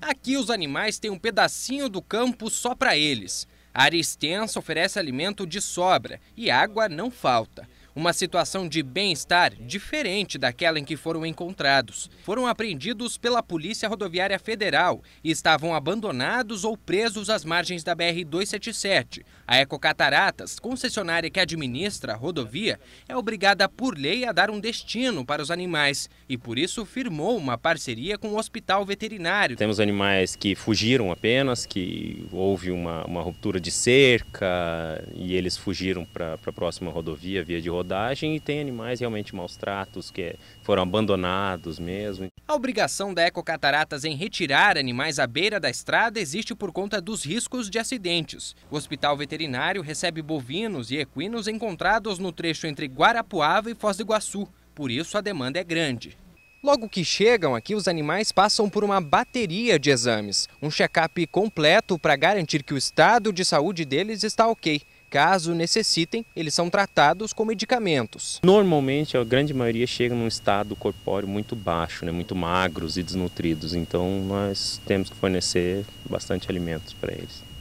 Aqui os animais têm um pedacinho do campo só para eles. A área extensa oferece alimento de sobra e água não falta uma situação de bem-estar diferente daquela em que foram encontrados. Foram apreendidos pela Polícia Rodoviária Federal e estavam abandonados ou presos às margens da BR-277. A Ecocataratas, concessionária que administra a rodovia, é obrigada por lei a dar um destino para os animais e, por isso, firmou uma parceria com o Hospital Veterinário. Temos animais que fugiram apenas, que houve uma, uma ruptura de cerca e eles fugiram para a próxima rodovia, via de rodovia e tem animais realmente maus tratos que é, foram abandonados mesmo. A obrigação da Ecocataratas em retirar animais à beira da estrada existe por conta dos riscos de acidentes. O hospital veterinário recebe bovinos e equinos encontrados no trecho entre Guarapuava e Foz do Iguaçu, por isso a demanda é grande. Logo que chegam aqui, os animais passam por uma bateria de exames, um check-up completo para garantir que o estado de saúde deles está ok. Caso necessitem, eles são tratados com medicamentos. Normalmente, a grande maioria chega num estado corpóreo muito baixo, né, muito magros e desnutridos. Então, nós temos que fornecer bastante alimentos para eles.